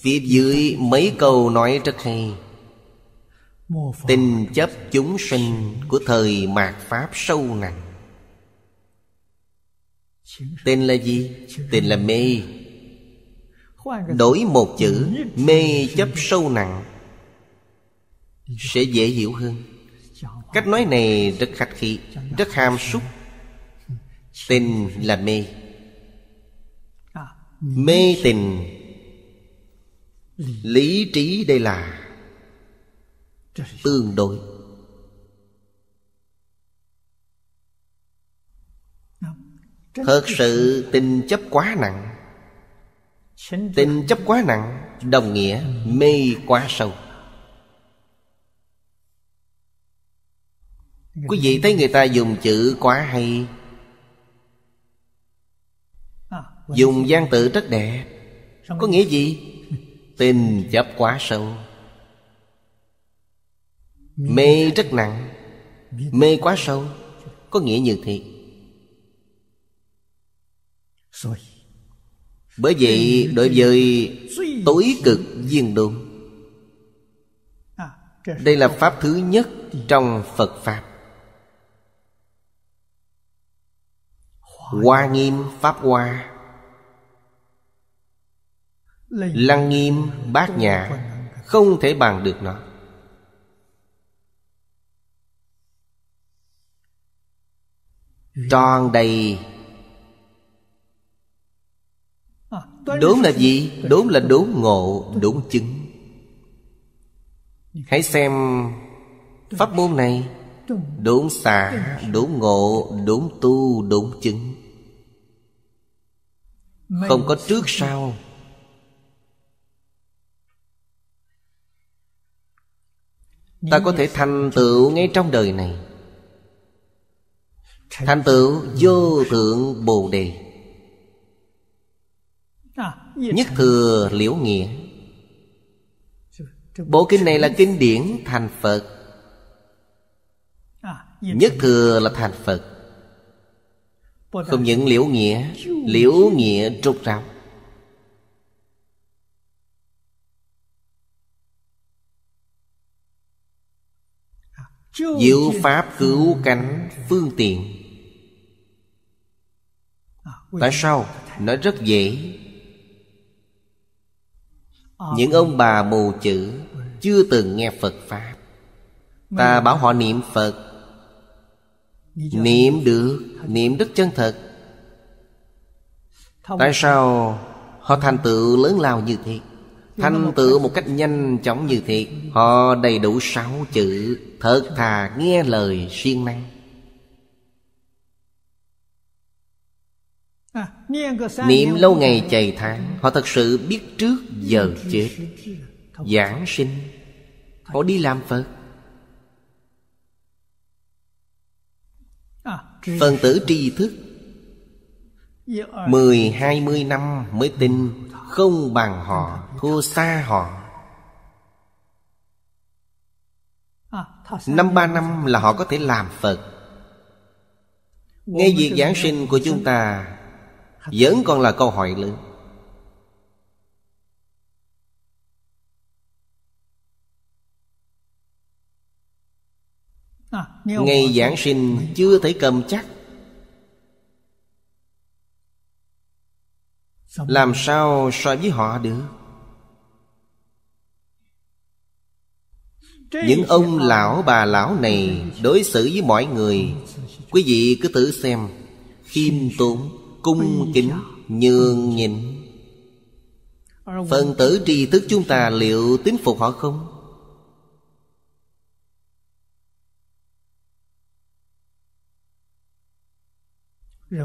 Phía dưới mấy câu nói rất hay Tình chấp chúng sinh của thời mạt Pháp sâu nặng Tên là gì? Tên là mê Đổi một chữ Mê chấp sâu nặng Sẽ dễ hiểu hơn Cách nói này rất khách khí Rất ham súc Tình là mê Mê tình lý trí đây là tương đối thật sự tình chấp quá nặng tình chấp quá nặng đồng nghĩa mê quá sâu quý vị thấy người ta dùng chữ quá hay dùng gian tự rất đẹp có nghĩa gì Tin chấp quá sâu Mê rất nặng Mê quá sâu Có nghĩa như thế. Bởi vậy đối với tối cực viên đồn Đây là pháp thứ nhất trong Phật Pháp Hoa nghiêm Pháp Hoa lăng nghiêm bát nhã không thể bằng được nó tròn đầy à, đúng là gì đúng là đúng ngộ đúng chứng hãy xem pháp môn này đúng xà đúng ngộ đúng tu đúng chứng không có trước sau ta có thể thành tựu ngay trong đời này thành tựu vô thượng bồ đề nhất thừa liễu nghĩa bộ kinh này là kinh điển thành phật nhất thừa là thành phật không những liễu nghĩa liễu nghĩa trục ráo Diệu Pháp cứu cánh phương tiện Tại sao? Nó rất dễ Những ông bà mù chữ Chưa từng nghe Phật Pháp Ta bảo họ niệm Phật Niệm được Niệm rất chân thật Tại sao Họ thành tựu lớn lao như thế Thành tựu một cách nhanh chóng như thế Họ đầy đủ sáu chữ Thật thà nghe lời siêng năng à, Niệm lâu ngày chày tháng Họ thật sự biết trước giờ chết Giảng sinh Họ đi làm Phật à, Phần tử tri thức Mười hai mươi năm mới tin Không bằng họ Thua xa họ Năm ba năm là họ có thể làm Phật Ngay việc giảng sinh của chúng ta Vẫn còn là câu hỏi lớn Ngày giảng sinh chưa thể cầm chắc làm sao so với họ được những ông lão bà lão này đối xử với mọi người quý vị cứ tự xem khiêm tốn cung kính nhường nhịn phần tử tri thức chúng ta liệu tín phục họ không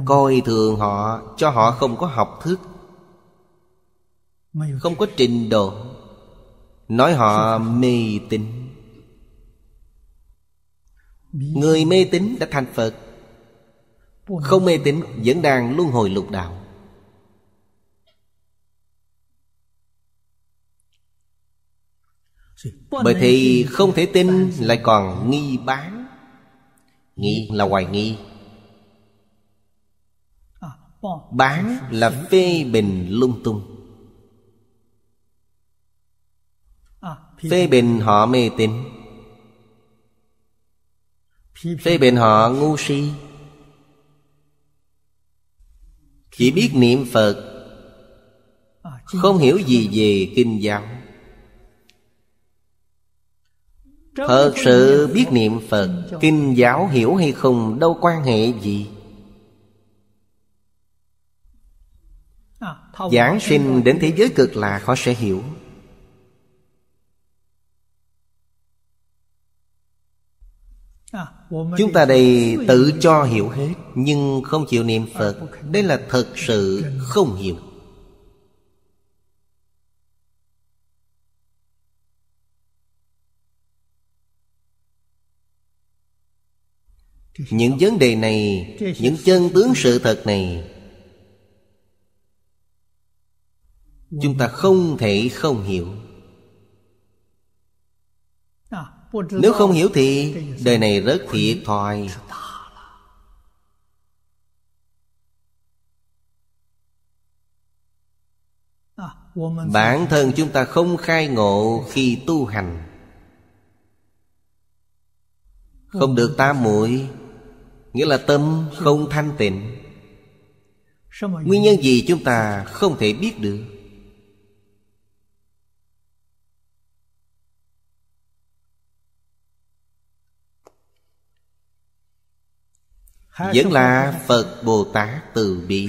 coi thường họ cho họ không có học thức không có trình độ nói họ mê tín người mê tín đã thành phật không mê tín vẫn đang luân hồi lục đạo bởi thì không thể tin lại còn nghi bán nghi là hoài nghi à, bán là phê bình lung tung phê bình họ mê tín phê bình họ ngu si chỉ biết niệm phật không hiểu gì về kinh giáo thật sự biết niệm phật kinh giáo hiểu hay không đâu quan hệ gì giảng sinh đến thế giới cực là khó sẽ hiểu À, chúng ta đây tự cho hiểu hết Nhưng không chịu niệm Phật Đây là thật sự không hiểu Những vấn đề này Những chân tướng sự thật này Chúng ta không thể không hiểu nếu không hiểu thì Đời này rất thiệt thòi Bản thân chúng ta không khai ngộ khi tu hành Không được ta muội Nghĩa là tâm không thanh tịnh Nguyên nhân gì chúng ta không thể biết được Vẫn là Phật Bồ Tát từ bi